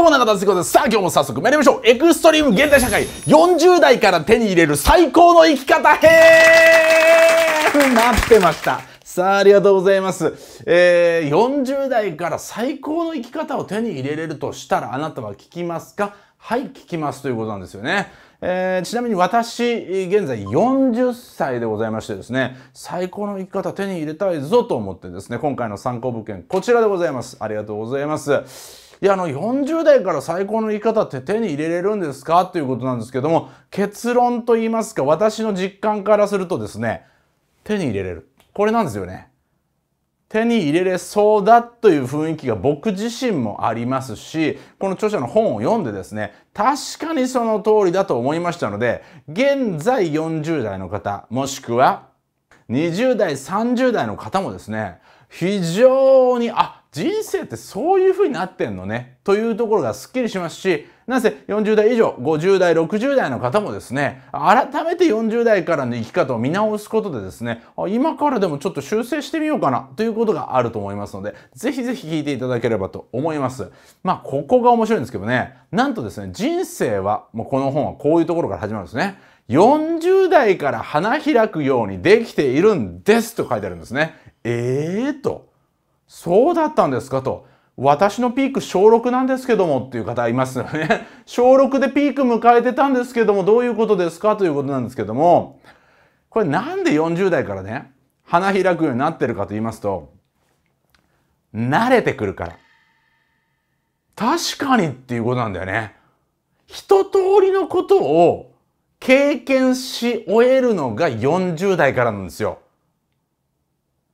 どうも中田敦彦です。さあ今日も早速参りましょう。エクストリーム現代社会40代から手に入れる最高の生き方ー待ってました。さあ、ありがとうございます。えー、40代から最高の生き方を手に入れれるとしたらあなたは聞きますかはい、聞きますということなんですよね。えー、ちなみに私、現在40歳でございましてですね、最高の生き方手に入れたいぞと思ってですね、今回の参考物件、こちらでございます。ありがとうございます。いや、あの、40代から最高の生き方って手に入れれるんですかということなんですけども、結論と言いますか、私の実感からするとですね、手に入れれる。これなんですよね。手に入れれそうだという雰囲気が僕自身もありますし、この著者の本を読んでですね、確かにその通りだと思いましたので、現在40代の方、もしくは20代、30代の方もですね、非常に、あ、人生ってそういう風になってんのねというところがすっきりしますしなぜ40代以上50代60代の方もですね改めて40代からの生き方を見直すことでですね今からでもちょっと修正してみようかなということがあると思いますのでぜひぜひ聞いていただければと思いますまあここが面白いんですけどねなんとですね人生はもうこの本はこういうところから始まるんですね40代から花開くようにできているんですと書いてあるんですねええー、とそうだったんですかと。私のピーク小6なんですけどもっていう方いますよね。小6でピーク迎えてたんですけどもどういうことですかということなんですけども、これなんで40代からね、花開くようになってるかと言いますと、慣れてくるから。確かにっていうことなんだよね。一通りのことを経験し終えるのが40代からなんですよ。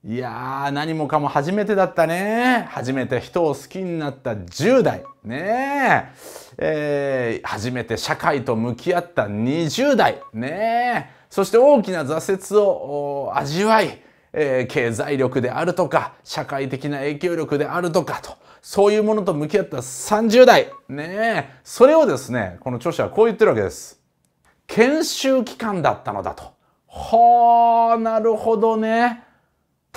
いやー何もかも初めてだったね初めて人を好きになった10代ねええー、初めて社会と向き合った20代ねえそして大きな挫折を味わい、えー、経済力であるとか社会的な影響力であるとかとそういうものと向き合った30代ねえそれをですねこの著者はこう言ってるわけです。研修期間だったのだと。はあなるほどね。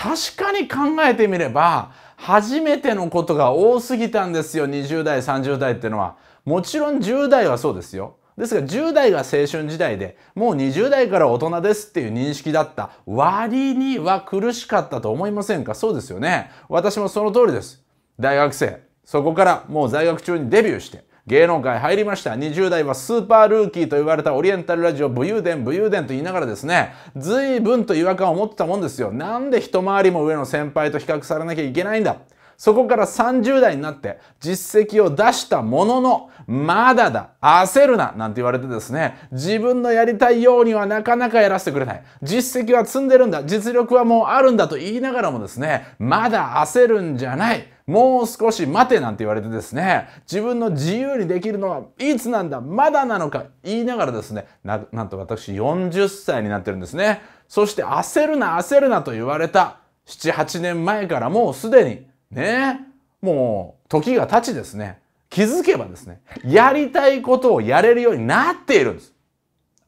確かに考えてみれば初めてのことが多すぎたんですよ20代30代っていうのはもちろん10代はそうですよですが10代が青春時代でもう20代から大人ですっていう認識だった割には苦しかったと思いませんかそうですよね私もその通りです大学生そこからもう在学中にデビューして芸能界入りました20代はスーパールーキーと言われたオリエンタルラジオ武勇伝武勇伝と言いながらですね随分と違和感を持ってたもんですよなんで一回りも上の先輩と比較されなきゃいけないんだそこから30代になって実績を出したものの、まだだ、焦るな、なんて言われてですね、自分のやりたいようにはなかなかやらせてくれない。実績は積んでるんだ、実力はもうあるんだと言いながらもですね、まだ焦るんじゃない。もう少し待てなんて言われてですね、自分の自由にできるのはいつなんだ、まだなのか言いながらですね、ななんと私40歳になってるんですね。そして焦るな焦るなと言われた7、8年前からもうすでにねもう時が経ちですね気づけばですねやりたいことをやれるようになっているんです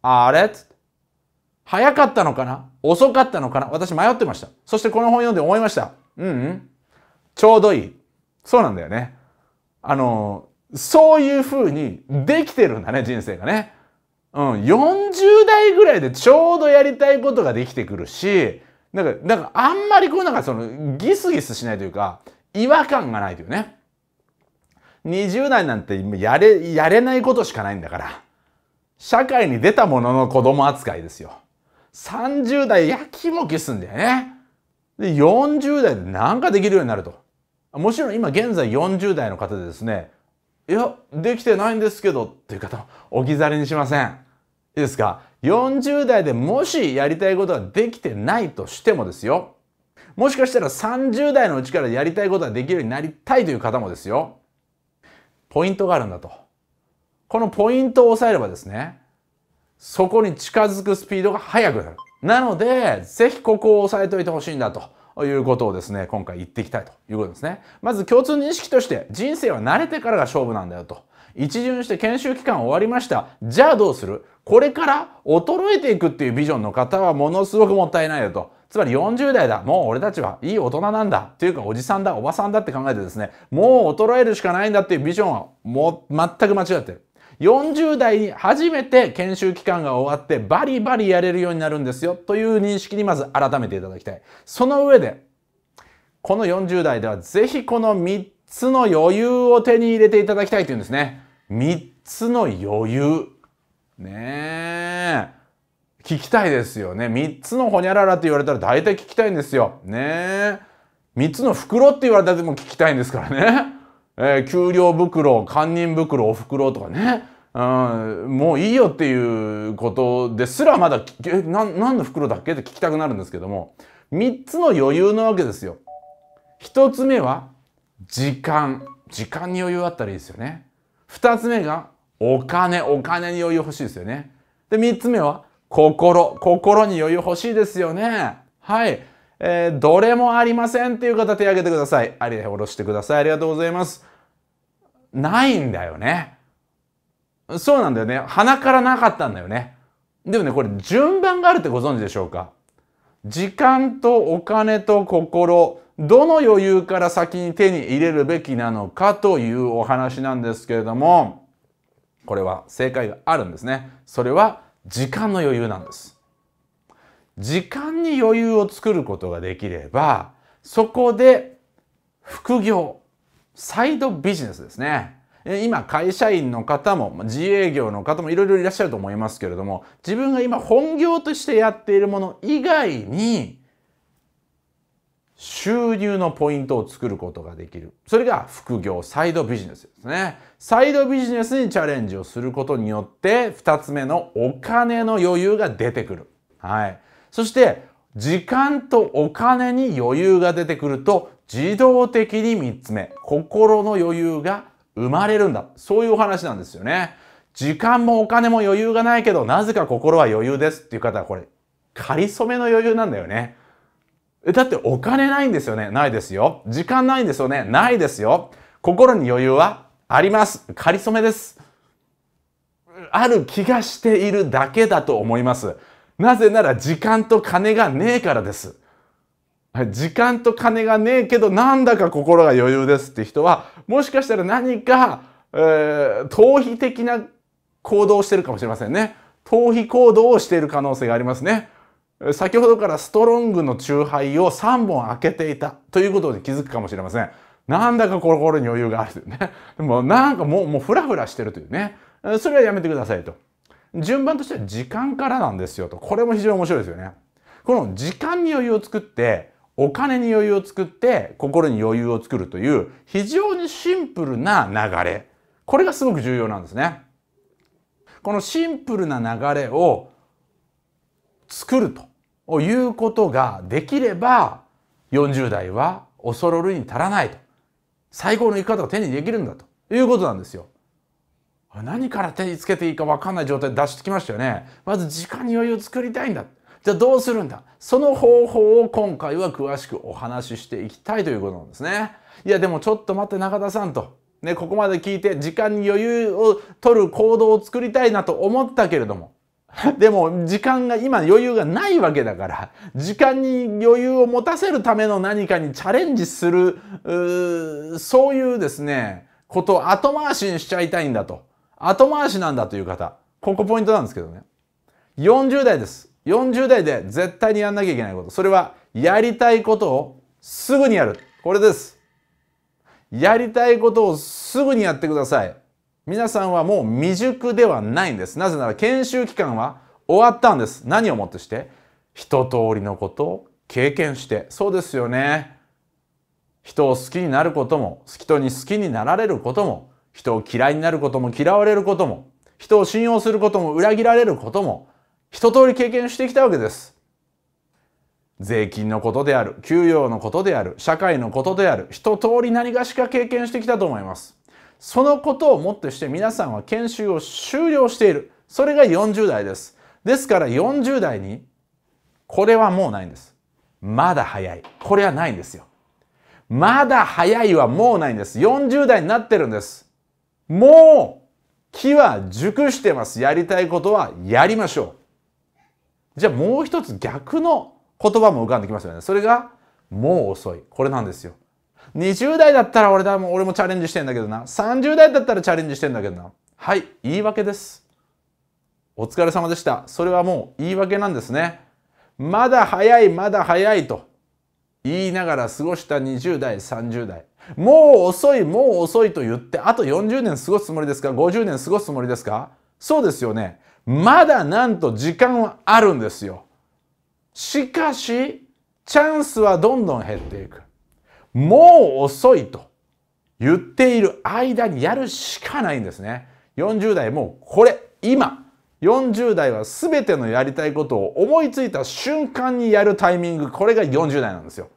あれ早かったのかな遅かったのかな私迷ってましたそしてこの本読んで思いましたうん、うん、ちょうどいいそうなんだよねあのそういうふうにできてるんだね人生がねうん40代ぐらいでちょうどやりたいことができてくるしんかなんかあんまりこうなんかそのギスギスしないというか違和感がないというね20代なんてやれやれないことしかないんだから社会に出たものの子供扱いですよ30代やきもきすんだよねで40代でんかできるようになるともちろん今現在40代の方でですねいやできてないんですけどっていう方置き去りにしませんいいですか40代でもしやりたいことができてないとしてもですよもしかしたら30代のうちからやりたいことができるようになりたいという方もですよポイントがあるんだとこのポイントを押さえればですねそこに近づくスピードが速くなるなのでぜひここを押さえておいてほしいんだということをですね今回言っていきたいということですねまず共通認識として人生は慣れてからが勝負なんだよと一巡して研修期間終わりました。じゃあどうするこれから衰えていくっていうビジョンの方はものすごくもったいないよと。つまり40代だ。もう俺たちはいい大人なんだ。というかおじさんだ、おばさんだって考えてですね、もう衰えるしかないんだっていうビジョンはもう全く間違ってる。40代に初めて研修期間が終わってバリバリやれるようになるんですよという認識にまず改めていただきたい。その上で、この40代ではぜひこの3つの余裕を手に入れていただきたいというんですね。三つの余裕。ねえ。聞きたいですよね。三つのほにゃららって言われたら大体聞きたいんですよ。ねえ。三つの袋って言われたらでも聞きたいんですからね。えー、給料袋、堪忍袋、お袋とかね。うん、もういいよっていうことですらまだ、え、な何の袋だっけって聞きたくなるんですけども、三つの余裕なわけですよ。一つ目は、時間時間に余裕あったらいいですよね二つ目がお金お金に余裕欲しいですよねで三つ目は心心に余裕欲しいですよねはいえー、どれもありませんっていう方手挙げてくださいありで下ろしてくださいありがとうございますないんだよねそうなんだよね鼻からなかったんだよねでもねこれ順番があるってご存知でしょうか時間とお金と心、どの余裕から先に手に入れるべきなのかというお話なんですけれども、これは正解があるんですね。それは時間の余裕なんです。時間に余裕を作ることができれば、そこで副業、サイドビジネスですね。今会社員の方も自営業の方もいろいろいらっしゃると思いますけれども自分が今本業としてやっているもの以外に収入のポイントを作ることができる。それが副業、サイドビジネスですね。サイドビジネスにチャレンジをすることによって、2つ目のお金の余裕が出てくる。はい。そして、時間とお金に余裕が出てくると、自動的に3つ目、心の余裕が生まれるんだ。そういうお話なんですよね。時間もお金も余裕がないけど、なぜか心は余裕ですっていう方はこれ、仮染めの余裕なんだよね。だってお金ないんですよね。ないですよ。時間ないんですよね。ないですよ。心に余裕はあります。仮染めです。ある気がしているだけだと思います。なぜなら時間と金がねえからです。時間と金がねえけどなんだか心が余裕ですって人はもしかしたら何か、えー、逃避的な行動をしてるかもしれませんね。逃避行動をしている可能性がありますね。先ほどからストロングの酎ハイを3本開けていたということに気づくかもしれません。なんだか心に余裕があるというね。でもなんかもう、もうフラフラしてるというね。それはやめてくださいと。順番としては時間からなんですよと。これも非常に面白いですよね。この時間に余裕を作って、お金に余裕を作って心に余裕を作るという非常にシンプルな流れ。これがすごく重要なんですね。このシンプルな流れを作るということができれば40代は恐るに足らないと。最高の生き方を手にできるんだということなんですよ。何から手につけていいか分かんない状態でしてきましたよね。まず時間に余裕を作りたいんだ。じゃあどうするんだその方法を今回は詳しくお話ししていきたいということなんですね。いやでもちょっと待って中田さんと。ね、ここまで聞いて時間に余裕を取る行動を作りたいなと思ったけれどもでも時間が今余裕がないわけだから時間に余裕を持たせるための何かにチャレンジするそういうですねことを後回しにしちゃいたいんだと後回しなんだという方ここポイントなんですけどね40代です40代で絶対にやんなきゃいけないことそれはやりたいことをすぐにやるこれですやりたいことをすぐにやってください皆さんはもう未熟ではないんですなぜなら研修期間は終わったんです何をもってして一通りのことを経験してそうですよね人を好きになることも人に好きになられることも人を嫌いになることも嫌われることも人を信用することも裏切られることも一通り経験してきたわけです。税金のことである、給与のことである、社会のことである、一通り何がしか経験してきたと思います。そのことをもってして皆さんは研修を終了している。それが40代です。ですから40代に、これはもうないんです。まだ早い。これはないんですよ。まだ早いはもうないんです。40代になってるんです。もう、木は熟してます。やりたいことはやりましょう。じゃあもう一つ逆の言葉も浮かんできますよね。それが、もう遅い。これなんですよ。20代だったら俺だも俺もチャレンジしてんだけどな。30代だったらチャレンジしてんだけどな。はい、言い訳です。お疲れ様でした。それはもう言い訳なんですね。まだ早い、まだ早いと言いながら過ごした20代、30代。もう遅い、もう遅いと言って、あと40年過ごすつもりですか ?50 年過ごすつもりですかそうですよね。まだなんと時間はあるんですよ。しかし、チャンスはどんどん減っていく。もう遅いと言っている間にやるしかないんですね。40代もうこれ、今。40代は全てのやりたいことを思いついた瞬間にやるタイミング、これが40代なんですよ。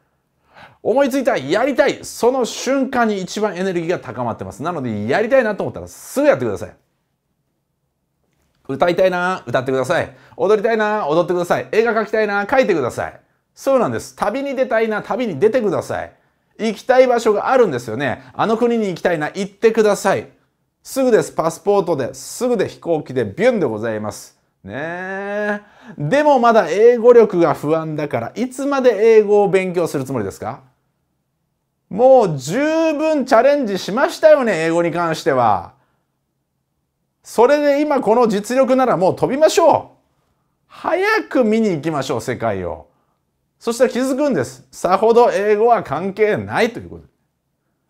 思いついたやりたいその瞬間に一番エネルギーが高まってます。なので、やりたいなと思ったらすぐやってください。歌いたいな、歌ってください。踊りたいな、踊ってください。映画描きたいな、描いてください。そうなんです。旅に出たいな、旅に出てください。行きたい場所があるんですよね。あの国に行きたいな、行ってください。すぐです。パスポートで、すぐで飛行機でビュンでございます。ねでもまだ英語力が不安だから、いつまで英語を勉強するつもりですかもう十分チャレンジしましたよね、英語に関しては。それで今この実力ならもう飛びましょう早く見に行きましょう、世界を。そしたら気づくんです。さほど英語は関係ないということ。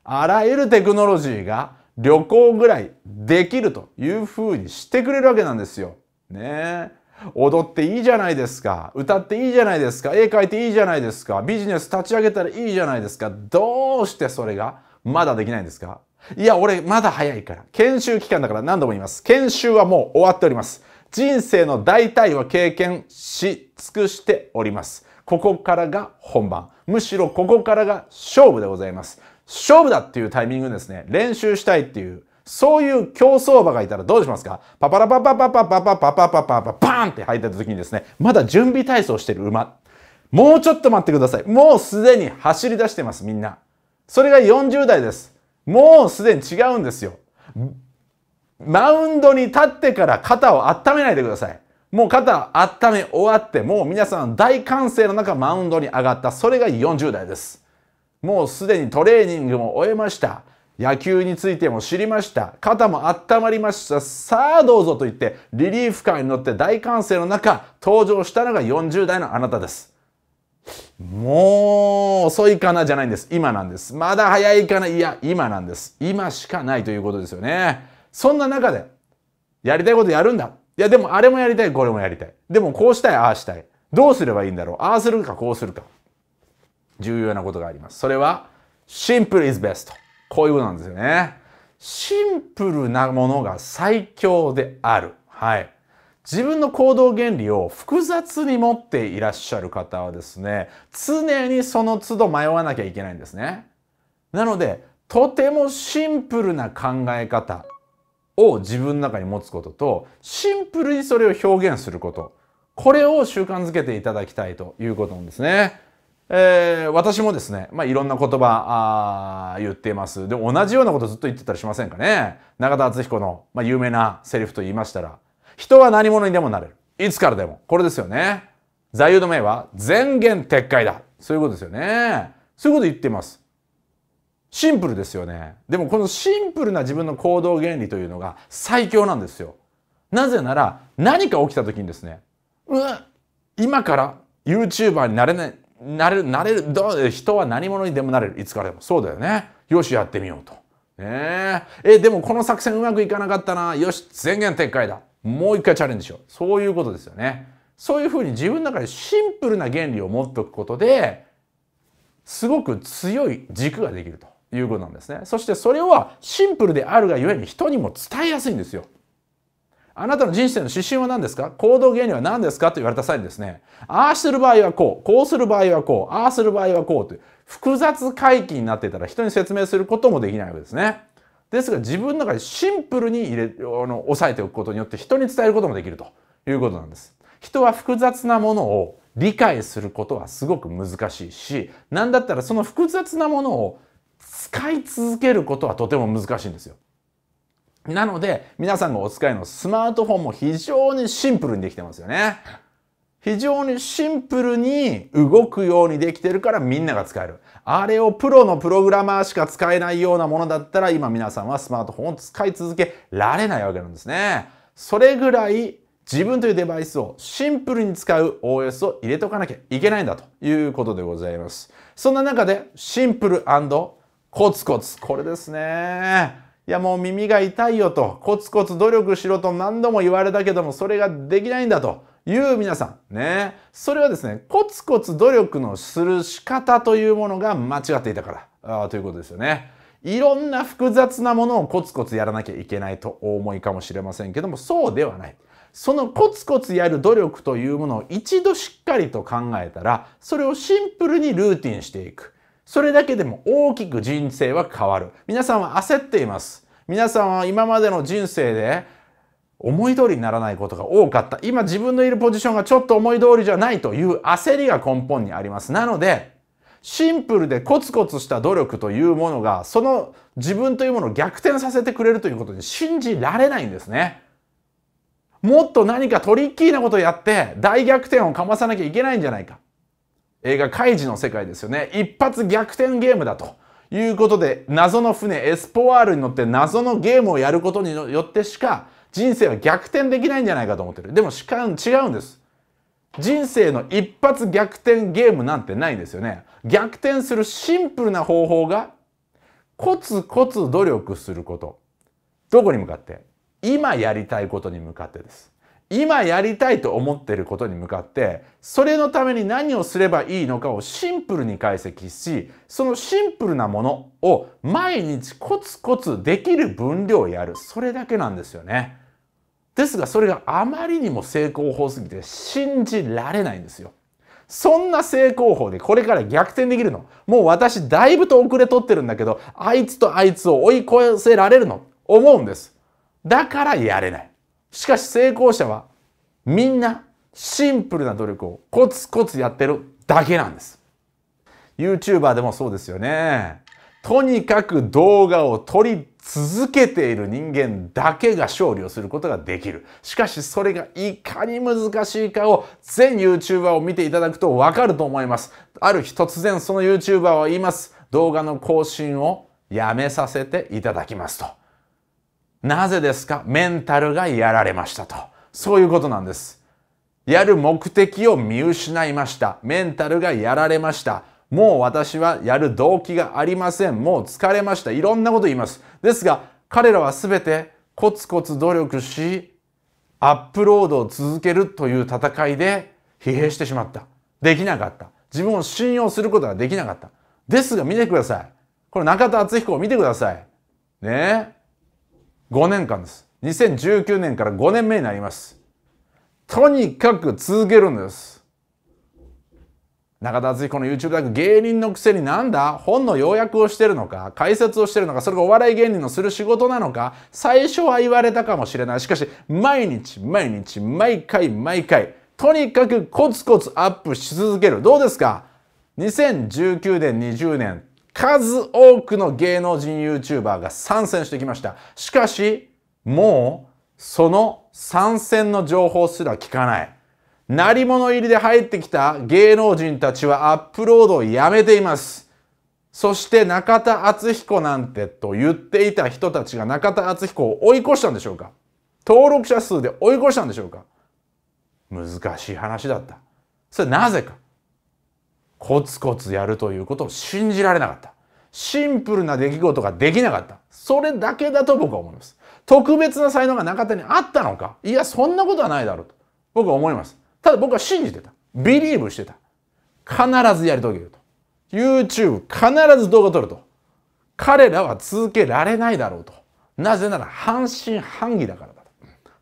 あらゆるテクノロジーが旅行ぐらいできるというふうにしてくれるわけなんですよ。ねえ。踊っていいじゃないですか。歌っていいじゃないですか。絵描いていいじゃないですか。ビジネス立ち上げたらいいじゃないですか。どうしてそれがまだできないんですかいや、俺まだ早いから。研修期間だから何度も言います。研修はもう終わっております。人生の大体は経験し尽くしております。ここからが本番。むしろここからが勝負でございます。勝負だっていうタイミングですね。練習したいっていう。そういう競走馬がいたらどうしますかパパラパパパパパパパパパパパパーンって入った時にですね、まだ準備体操してる馬。もうちょっと待ってください。もうすでに走り出してます、みんな。それが40代です。もうすでに違うんですよ。マウンドに立ってから肩を温めないでください。もう肩温め終わって、もう皆さん大歓声の中マウンドに上がった。それが40代です。もうすでにトレーニングも終えました。野球についても知りました。肩も温まりました。さあどうぞと言って、リリーフ会に乗って大歓声の中、登場したのが40代のあなたです。もう遅いかなじゃないんです。今なんです。まだ早いかな。いや、今なんです。今しかないということですよね。そんな中で、やりたいことやるんだ。いや、でもあれもやりたい、これもやりたい。でもこうしたい、ああしたい。どうすればいいんだろう。ああするか、こうするか。重要なことがあります。それは、シンプル is best。こういうことなんですよね。シンプルなものが最強である。はい。自分の行動原理を複雑に持っていらっしゃる方はですね、常にその都度迷わなきゃいけないんですね。なので、とてもシンプルな考え方を自分の中に持つことと、シンプルにそれを表現すること。これを習慣づけていただきたいということなんですね。えー、私もですね、まあ、いろんな言葉あ言っています。でも同じようなことずっと言ってたりしませんかね。中田敦彦の、まあ、有名なセリフと言いましたら、人は何者にでもなれる。いつからでも。これですよね。座右の銘は、全言撤回だ。そういうことですよね。そういうこと言ってます。シンプルですよね。でもこのシンプルな自分の行動原理というのが最強なんですよ。なぜなら、何か起きた時にですね、うわ今から YouTuber になれない、なれる、なれる、どう、人は何者にでもなれる。いつからでも。そうだよね。よし、やってみようと。ねえ。え、でもこの作戦うまくいかなかったな。よし、全言撤回だ。もう一回チャレンジしよう。そういうことですよね。そういうふうに自分の中でシンプルな原理を持っておくことで、すごく強い軸ができるということなんですね。そしてそれはシンプルであるがゆえに人にも伝えやすいんですよ。あなたの人生の指針は何ですか行動原理は何ですかと言われた際にですね、ああする場合はこう、こうする場合はこう、ああする場合はこうという複雑回帰になっていたら人に説明することもできないわけですね。ですが自分の中でシンプルに入れあの抑えておくことによって人に伝えることもできるということなんです。人は複雑なものを理解することはすごく難しいし何だったらその複雑なものを使い続けることはとても難しいんですよ。なので皆さんがお使いのスマートフォンも非常にシンプルにできてますよね。非常にシンプルに動くようにできてるからみんなが使える。あれをプロのプログラマーしか使えないようなものだったら今皆さんはスマートフォンを使い続けられないわけなんですね。それぐらい自分というデバイスをシンプルに使う OS を入れとかなきゃいけないんだということでございます。そんな中でシンプルコツコツ。これですね。いやもう耳が痛いよと、コツコツ努力しろと何度も言われたけども、それができないんだと。いう皆さんねそれはですねコツコツ努力のする仕方というものが間違っていたからあということですよね。いろんな複雑なものをコツコツやらなきゃいけないと思いかもしれませんけどもそうではない。そのコツコツやる努力というものを一度しっかりと考えたらそれをシンプルにルーティンしていく。それだけでも大きく人生は変わる。皆さんは焦っています。皆さんは今までの人生で思い通りにならないことが多かった。今自分のいるポジションがちょっと思い通りじゃないという焦りが根本にあります。なので、シンプルでコツコツした努力というものが、その自分というものを逆転させてくれるということに信じられないんですね。もっと何かトリッキーなことをやって大逆転をかまさなきゃいけないんじゃないか。映画カイジの世界ですよね。一発逆転ゲームだということで、謎の船エスポワールに乗って謎のゲームをやることによってしか、人生は逆転できないんじゃないかと思ってる。でもしかん違うんです。人生の一発逆転ゲームなんてないんですよね。逆転するシンプルな方法が、コツコツ努力すること。どこに向かって今やりたいことに向かってです。今やりたいと思ってることに向かって、それのために何をすればいいのかをシンプルに解析し、そのシンプルなものを毎日コツコツできる分量をやる。それだけなんですよね。ですがそれがあまりにも成功法すぎて信じられないんですよ。そんな成功法でこれから逆転できるのもう私だいぶと遅れ取ってるんだけどあいつとあいつを追い越せられるの思うんです。だからやれない。しかし成功者はみんなシンプルな努力をコツコツやってるだけなんです。YouTuber でもそうですよね。とにかく動画を撮り続けている人間だけが勝利をすることができる。しかしそれがいかに難しいかを全 YouTuber を見ていただくとわかると思います。ある日突然その YouTuber は言います。動画の更新をやめさせていただきますと。なぜですかメンタルがやられましたと。そういうことなんです。やる目的を見失いました。メンタルがやられました。もう私はやる動機がありません。もう疲れました。いろんなこと言います。ですが、彼らは全てコツコツ努力し、アップロードを続けるという戦いで疲弊してしまった。できなかった。自分を信用することができなかった。ですが見てください。これ中田敦彦を見てください。ね5年間です。2019年から5年目になります。とにかく続けるんです。中田敦彦の YouTube だけ芸人のくせになんだ本の要約をしてるのか解説をしてるのかそれがお笑い芸人のする仕事なのか最初は言われたかもしれないしかし毎日毎日毎回毎回とにかくコツコツアップし続けるどうですか2019年20年数多くの芸能人 YouTuber が参戦してきましたしかしもうその参戦の情報すら聞かない鳴り物入りで入ってきた芸能人たちはアップロードをやめています。そして中田敦彦なんてと言っていた人たちが中田敦彦を追い越したんでしょうか登録者数で追い越したんでしょうか難しい話だった。それなぜか。コツコツやるということを信じられなかった。シンプルな出来事ができなかった。それだけだと僕は思います。特別な才能が中田にあったのかいや、そんなことはないだろうと僕は思います。ただ僕は信じてた。ビリーブしてた。必ずやり遂げると。YouTube 必ず動画撮ると。彼らは続けられないだろうと。なぜなら半信半疑だからだと。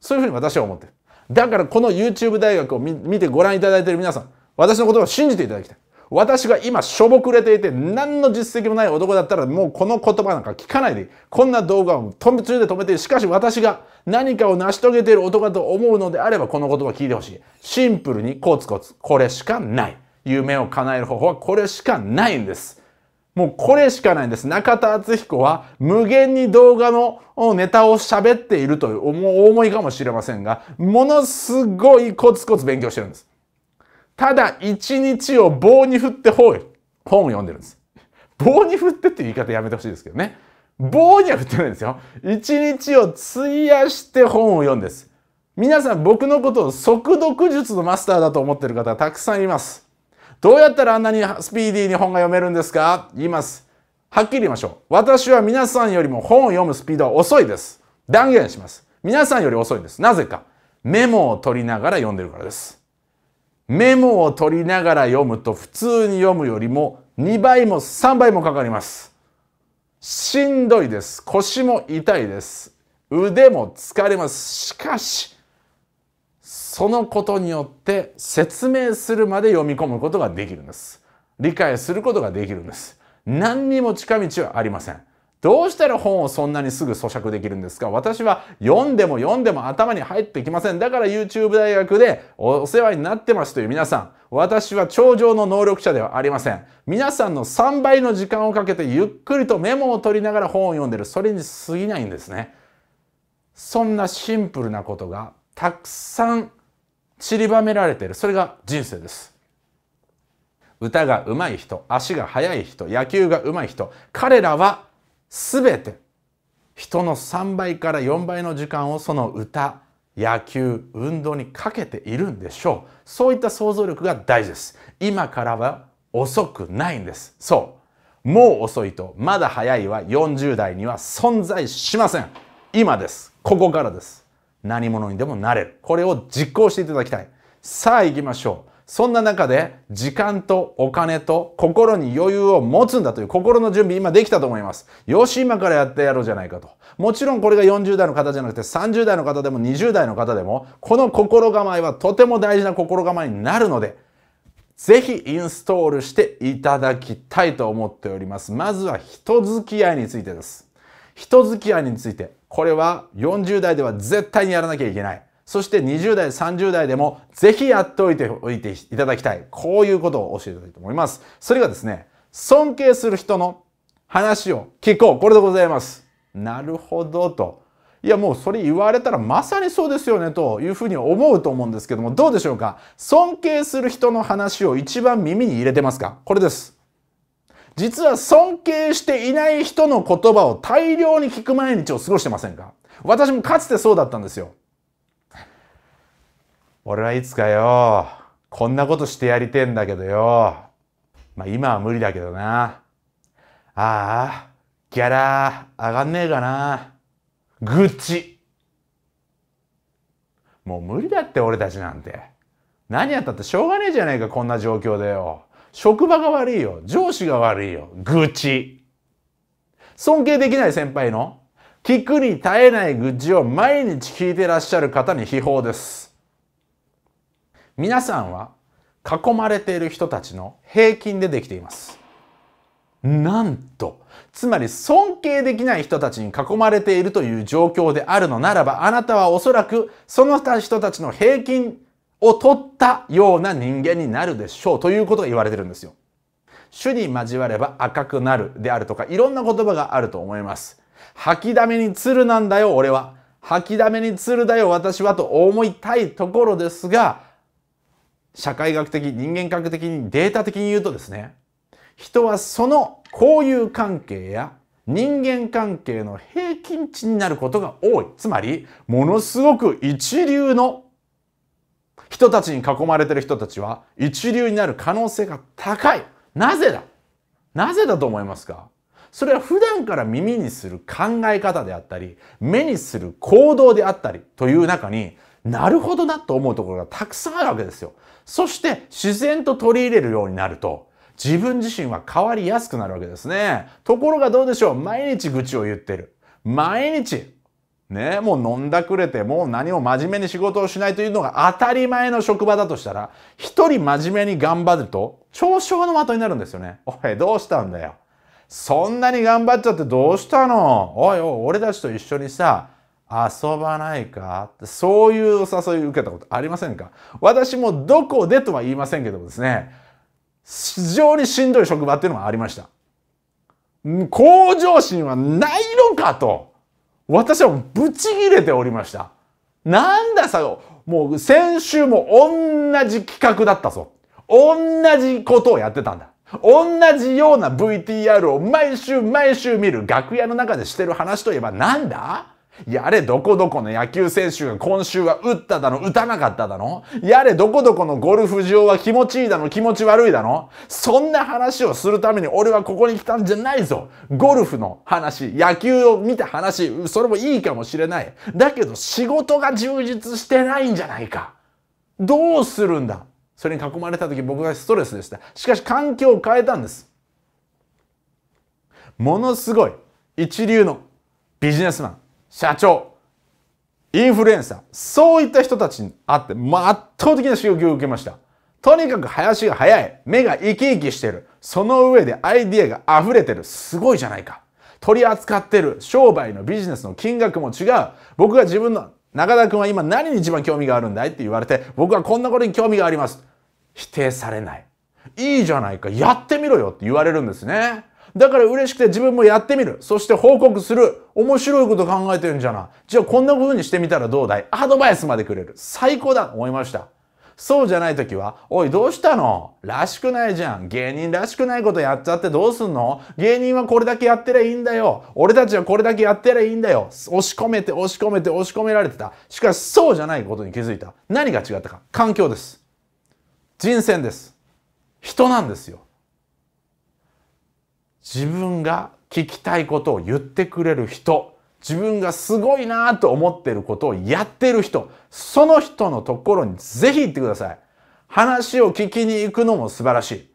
そういうふうに私は思ってる。だからこの YouTube 大学を見てご覧いただいている皆さん、私のことを信じていただきたい。私が今しょぼくれていて何の実績もない男だったらもうこの言葉なんか聞かないでこんな動画を途中で止めてしかし私が何かを成し遂げている男だと思うのであればこの言葉聞いてほしい。シンプルにコツコツ。これしかない。夢を叶える方法はこれしかないんです。もうこれしかないんです。中田敦彦は無限に動画のネタを喋っているという思いかもしれませんが、ものすごいコツコツ勉強してるんです。ただ一日を棒に振って本を読んでるんです。棒に振ってって言い方やめてほしいですけどね。棒には振ってないんですよ。一日を費やして本を読んです。皆さん僕のことを速読術のマスターだと思ってる方たくさんいます。どうやったらあんなにスピーディーに本が読めるんですか言います。はっきり言いましょう。私は皆さんよりも本を読むスピードは遅いです。断言します。皆さんより遅いんです。なぜか。メモを取りながら読んでるからです。メモを取りながら読むと普通に読むよりも2倍も3倍もかかります。しんどいです。腰も痛いです。腕も疲れます。しかし、そのことによって説明するまで読み込むことができるんです。理解することができるんです。何にも近道はありません。どうしたら本をそんなにすぐ咀嚼できるんですか私は読んでも読んでも頭に入ってきません。だから YouTube 大学でお世話になってますという皆さん、私は頂上の能力者ではありません。皆さんの3倍の時間をかけてゆっくりとメモを取りながら本を読んでる。それに過ぎないんですね。そんなシンプルなことがたくさん散りばめられている。それが人生です。歌が上手い人、足が速い人、野球が上手い人、彼らはすべて人の3倍から4倍の時間をその歌野球運動にかけているんでしょうそういった想像力が大事です今からは遅くないんですそうもう遅いとまだ早いは40代には存在しません今ですここからです何者にでもなれるこれを実行していただきたいさあ行きましょうそんな中で時間とお金と心に余裕を持つんだという心の準備今できたと思います。よし、今からやってやろうじゃないかと。もちろんこれが40代の方じゃなくて30代の方でも20代の方でもこの心構えはとても大事な心構えになるのでぜひインストールしていただきたいと思っております。まずは人付き合いについてです。人付き合いについて。これは40代では絶対にやらなきゃいけない。そして20代、30代でもぜひやっておいておいていただきたい。こういうことを教えてたいと思います。それがですね、尊敬する人の話を聞こう。これでございます。なるほどと。いやもうそれ言われたらまさにそうですよねというふうに思うと思うんですけどもどうでしょうか尊敬する人の話を一番耳に入れてますかこれです。実は尊敬していない人の言葉を大量に聞く毎日を過ごしてませんか私もかつてそうだったんですよ。俺はいつかよ、こんなことしてやりてんだけどよ。まあ今は無理だけどな。ああ、ギャラ上がんねえかな。愚痴。もう無理だって俺たちなんて。何やったってしょうがねえじゃねえか、こんな状況でよ。職場が悪いよ。上司が悪いよ。愚痴。尊敬できない先輩の聞くに耐えない愚痴を毎日聞いてらっしゃる方に秘宝です。皆さんは囲まれている人たちの平均でできています。なんと、つまり尊敬できない人たちに囲まれているという状況であるのならば、あなたはおそらくその人たちの平均を取ったような人間になるでしょうということが言われてるんですよ。種に交われば赤くなるであるとか、いろんな言葉があると思います。吐きだめに鶴なんだよ、俺は。吐きだめに鶴だよ、私はと思いたいところですが、社会学的、人間学的にデータ的に言うとですね、人はその交友関係や人間関係の平均値になることが多い。つまり、ものすごく一流の人たちに囲まれてる人たちは一流になる可能性が高い。なぜだなぜだと思いますかそれは普段から耳にする考え方であったり、目にする行動であったりという中に、なるほどなと思うところがたくさんあるわけですよ。そして自然と取り入れるようになると、自分自身は変わりやすくなるわけですね。ところがどうでしょう毎日愚痴を言ってる。毎日ね、もう飲んだくれて、もう何も真面目に仕事をしないというのが当たり前の職場だとしたら、一人真面目に頑張ると、嘲笑の的になるんですよね。おい、どうしたんだよ。そんなに頑張っちゃってどうしたのおいおい、俺たちと一緒にさ、遊ばないかってそういうお誘い受けたことありませんか私もどこでとは言いませんけどもですね、非常にしんどい職場っていうのがありました。向上心はないのかと、私はブチ切れておりました。なんださ、もう先週も同じ企画だったぞ。同じことをやってたんだ。同じような VTR を毎週毎週見る楽屋の中でしてる話といえばなんだやれどこどこの野球選手が今週は打っただの打たなかっただのやれどこどこのゴルフ場は気持ちいいだの気持ち悪いだのそんな話をするために俺はここに来たんじゃないぞゴルフの話野球を見た話それもいいかもしれないだけど仕事が充実してないんじゃないかどうするんだそれに囲まれた時僕はストレスでしたしかし環境を変えたんですものすごい一流のビジネスマン社長、インフルエンサー、そういった人たちに会って、ま圧倒的な刺激を受けました。とにかく林が早い。目が生き生きしてる。その上でアイディアが溢れてる。すごいじゃないか。取り扱ってる商売のビジネスの金額も違う。僕が自分の、中田君は今何に一番興味があるんだいって言われて、僕はこんなことに興味があります。否定されない。いいじゃないか。やってみろよって言われるんですね。だから嬉しくて自分もやってみる。そして報告する。面白いこと考えてるんじゃない。じゃあこんな風にしてみたらどうだいアドバイスまでくれる。最高だ思いました。そうじゃない時は、おいどうしたのらしくないじゃん。芸人らしくないことやっちゃってどうすんの芸人はこれだけやってりゃいいんだよ。俺たちはこれだけやってりゃいいんだよ。押し込めて押し込めて押し込められてた。しかしそうじゃないことに気づいた。何が違ったか。環境です。人選です。人なんですよ。自分が聞きたいことを言ってくれる人自分がすごいなと思ってることをやってる人その人のところにぜひ行ってください話を聞きに行くのも素晴らしい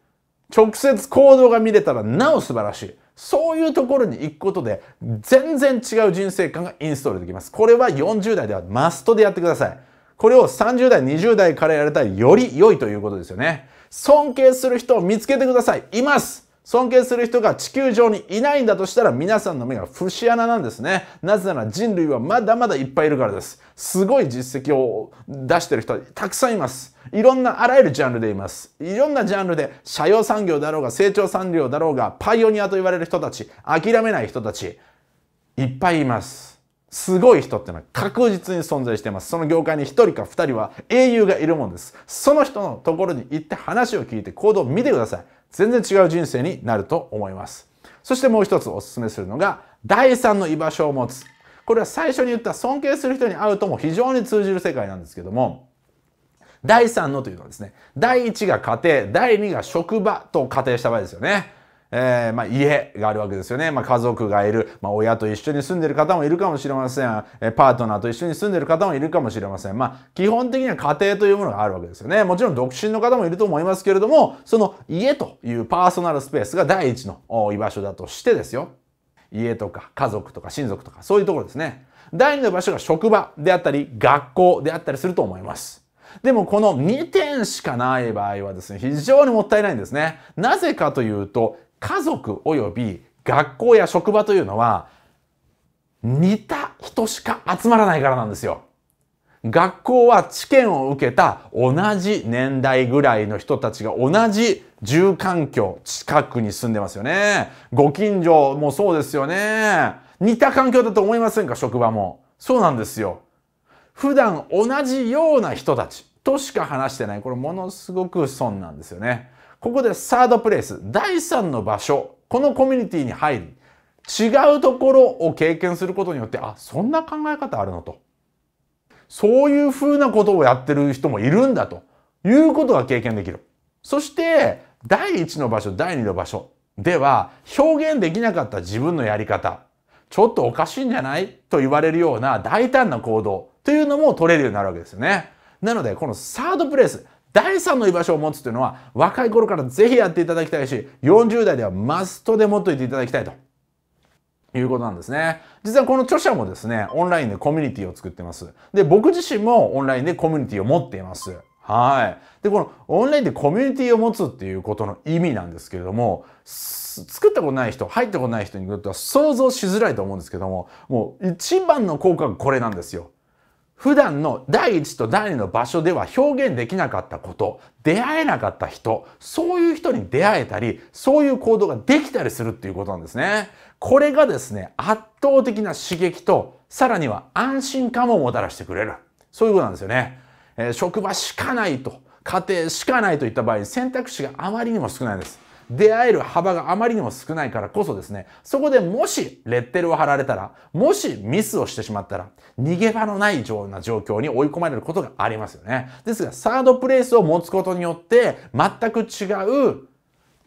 直接行動が見れたらなお素晴らしいそういうところに行くことで全然違う人生観がインストールできますこれは40代ではマストでやってくださいこれを30代20代からやれたらより良いということですよね尊敬する人を見つけてくださいいます尊敬する人が地球上にいないんだとしたら皆さんの目が節穴なんですね。なぜなら人類はまだまだいっぱいいるからです。すごい実績を出してる人たくさんいます。いろんなあらゆるジャンルでいます。いろんなジャンルで、社用産業だろうが、成長産業だろうが、パイオニアと言われる人たち、諦めない人たち、いっぱいいます。すごい人ってのは確実に存在してます。その業界に1人か2人は英雄がいるもんです。その人のところに行って話を聞いて行動を見てください。全然違う人生になると思います。そしてもう一つお勧めするのが、第三の居場所を持つ。これは最初に言った尊敬する人に会うとも非常に通じる世界なんですけども、第3のというのはですね、第1が家庭、第2が職場と仮定した場合ですよね。えー、まあ、家があるわけですよね。まあ、家族がいる、まあ、親と一緒に住んでる方もいるかもしれません。えパートナーと一緒に住んでる方もいるかもしれません。まあ、基本的には家庭というものがあるわけですよね。もちろん独身の方もいると思いますけれども、その家というパーソナルスペースが第一の居場所だとしてですよ。家とか家族とか親族とかそういうところですね。第二の場所が職場であったり学校であったりすると思います。でもこの2点しかない場合はですね、非常にもったいないんですね。なぜかというと、家族及び学校や職場というのは似た人しか集まらないからなんですよ。学校は知見を受けた同じ年代ぐらいの人たちが同じ住環境近くに住んでますよね。ご近所もそうですよね。似た環境だと思いませんか職場も。そうなんですよ。普段同じような人たちとしか話してない。これものすごく損なんですよね。ここでサードプレイス、第3の場所、このコミュニティに入り、違うところを経験することによって、あ、そんな考え方あるのと。そういうふうなことをやってる人もいるんだということが経験できる。そして、第1の場所、第2の場所では、表現できなかった自分のやり方、ちょっとおかしいんじゃないと言われるような大胆な行動というのも取れるようになるわけですよね。なので、このサードプレイス、第三の居場所を持つというのは若い頃からぜひやっていただきたいし40代ではマストで持っといていただきたいということなんですね。実はこの著者もですね、オンラインでコミュニティを作ってます。で、僕自身もオンラインでコミュニティを持っています。はい。で、このオンラインでコミュニティを持つっていうことの意味なんですけれども、作ったことない人、入ったことない人にとっては想像しづらいと思うんですけども、もう一番の効果がこれなんですよ。普段の第一と第二の場所では表現できなかったこと、出会えなかった人、そういう人に出会えたり、そういう行動ができたりするっていうことなんですね。これがですね、圧倒的な刺激と、さらには安心感ももたらしてくれる。そういうことなんですよね。えー、職場しかないと、家庭しかないといった場合、選択肢があまりにも少ないです。出会える幅があまりにも少ないからこそですね、そこでもしレッテルを貼られたら、もしミスをしてしまったら、逃げ場のない状況に追い込まれることがありますよね。ですが、サードプレイスを持つことによって、全く違う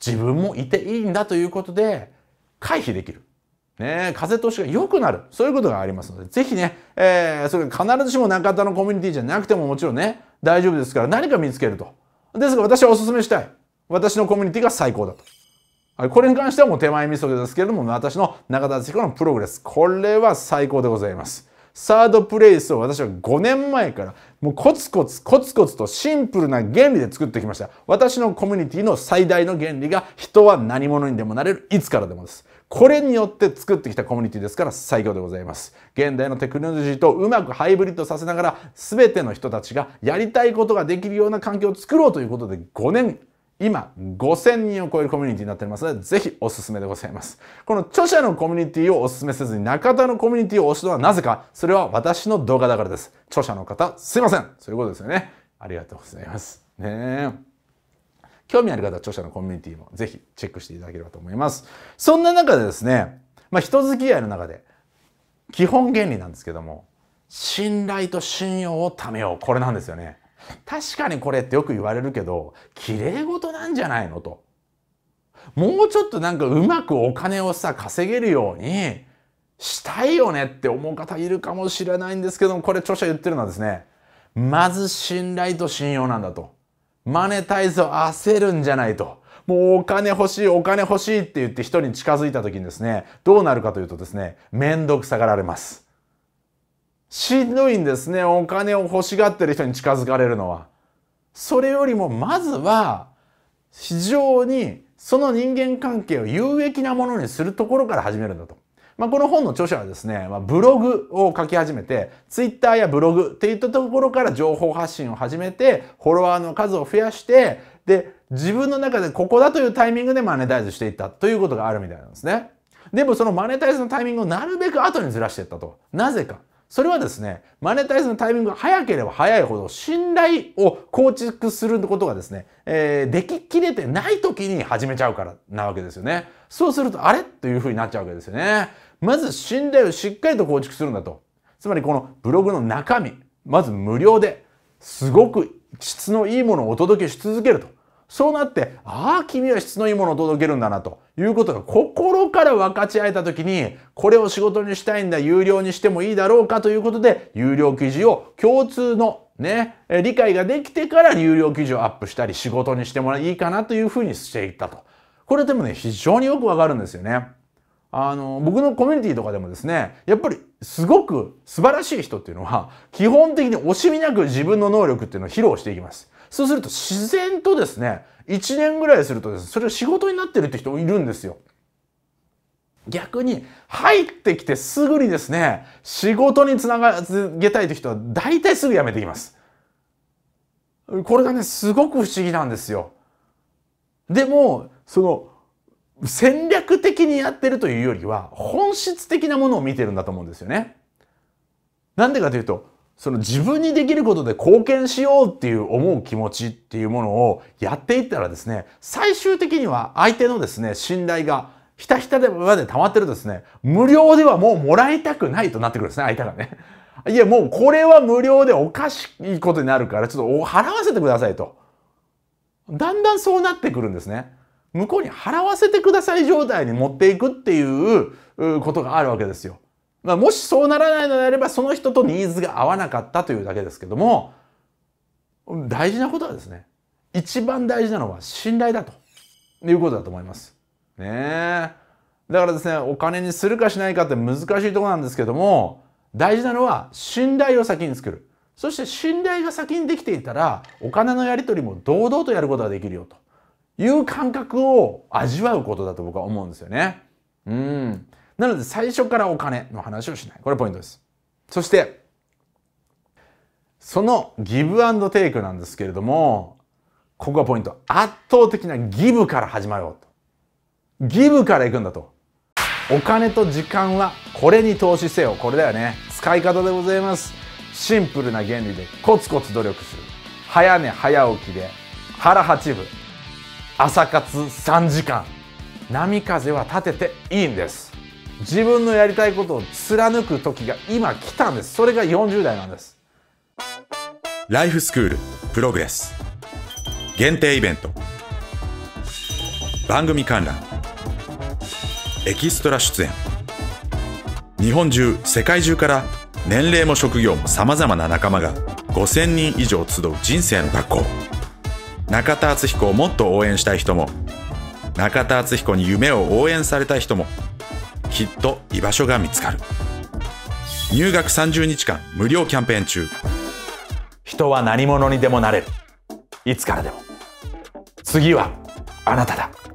自分もいていいんだということで、回避できる。ね、え、風通しが良くなる。そういうことがありますので、ぜひね、えー、それ必ずしも中田のコミュニティじゃなくてももちろんね、大丈夫ですから何か見つけると。ですが私はお勧めしたい。私のコミュニティが最高だと。これに関してはもう手前味噌ですけれども、私の中田敦彦のプログレス。これは最高でございます。サードプレイスを私は5年前からもうコツコツコツコツとシンプルな原理で作ってきました。私のコミュニティの最大の原理が人は何者にでもなれるいつからでもです。これによって作ってきたコミュニティですから最強でございます。現代のテクノロジーとうまくハイブリッドさせながら全ての人たちがやりたいことができるような環境を作ろうということで5年今5000人を超えるコミュニティになっておりますので、ぜひおすすめでございます。この著者のコミュニティをおすすめせずに中田のコミュニティを押すのはなぜか、それは私の動画だからです。著者の方、すいません。そういうことですよね。ありがとうございます。ね興味ある方は著者のコミュニティもぜひチェックしていただければと思います。そんな中でですね、まあ、人付き合いの中で、基本原理なんですけども、信頼と信用をためよう。これなんですよね。確かにこれってよく言われるけど、綺麗事なんじゃないのと。もうちょっとなんかうまくお金をさ、稼げるようにしたいよねって思う方いるかもしれないんですけども、これ著者言ってるのはですね、まず信頼と信用なんだと。マネタイズを焦るんじゃないと。もうお金欲しい、お金欲しいって言って人に近づいた時にですね、どうなるかというとですね、めんどくさがられます。しんどいんですねお金を欲しがってる人に近づかれるのは。それよりもまずは非常にその人間関係を有益なものにするところから始めるんだと。まあ、この本の著者はですね、まあ、ブログを書き始めて、ツイッターやブログっていったところから情報発信を始めて、フォロワーの数を増やして、で、自分の中でここだというタイミングでマネタイズしていったということがあるみたいなんですね。でもそのマネタイズのタイミングをなるべく後にずらしていったと。なぜか。それはですね、マネタイズのタイミングが早ければ早いほど信頼を構築することがですね、えー、でききれてない時に始めちゃうからなわけですよね。そうすると、あれというふうになっちゃうわけですよね。まず信頼をしっかりと構築するんだと。つまりこのブログの中身、まず無料ですごく質のいいものをお届けし続けると。そうなって、ああ、君は質のいいものを届けるんだなということが心から分かち合えた時に、これを仕事にしたいんだ、有料にしてもいいだろうかということで、有料記事を共通のね、理解ができてから有料記事をアップしたり、仕事にしてもいいかなというふうにしていったと。これでもね、非常によくわかるんですよね。あの、僕のコミュニティとかでもですね、やっぱりすごく素晴らしい人っていうのは、基本的に惜しみなく自分の能力っていうのを披露していきます。そうすると自然とですね、1年ぐらいするとですね、それが仕事になってるって人もいるんですよ。逆に入ってきてすぐにですね、仕事につなげたいって人は大体すぐ辞めてきます。これがね、すごく不思議なんですよ。でも、その、戦略的にやってるというよりは、本質的なものを見てるんだと思うんですよね。なんでかというと、その自分にできることで貢献しようっていう思う気持ちっていうものをやっていったらですね、最終的には相手のですね、信頼がひたひたでまで溜まってるとですね、無料ではもうもらいたくないとなってくるんですね、相手がね。いや、もうこれは無料でおかしいことになるから、ちょっと払わせてくださいと。だんだんそうなってくるんですね。向こうに払わせてください状態に持っていくっていうことがあるわけですよ。まあ、もしそうならないのであれば、その人とニーズが合わなかったというだけですけども、大事なことはですね、一番大事なのは信頼だということだと思います。ねえ。だからですね、お金にするかしないかって難しいとこなんですけども、大事なのは信頼を先に作る。そして信頼が先にできていたら、お金のやり取りも堂々とやることができるよという感覚を味わうことだと僕は思うんですよね。うん。なので最初からお金の話をしない。これポイントです。そして、そのギブアンドテイクなんですけれども、ここがポイント。圧倒的なギブから始まろうと。ギブから行くんだと。お金と時間はこれに投資せよ。これだよね。使い方でございます。シンプルな原理でコツコツ努力する。早寝早起きで腹八分。朝活3時間。波風は立てていいんです。自分のやりたいことを貫く時が今来たんですそれが40代なんですライフスクールプログレス限定イベント番組観覧エキストラ出演日本中世界中から年齢も職業もさまざまな仲間が5,000人以上集う人生の学校中田敦彦をもっと応援したい人も中田敦彦に夢を応援されたい人もきっと居場所が見つかる入学30日間無料キャンペーン中人は何者にでもなれるいつからでも次はあなただ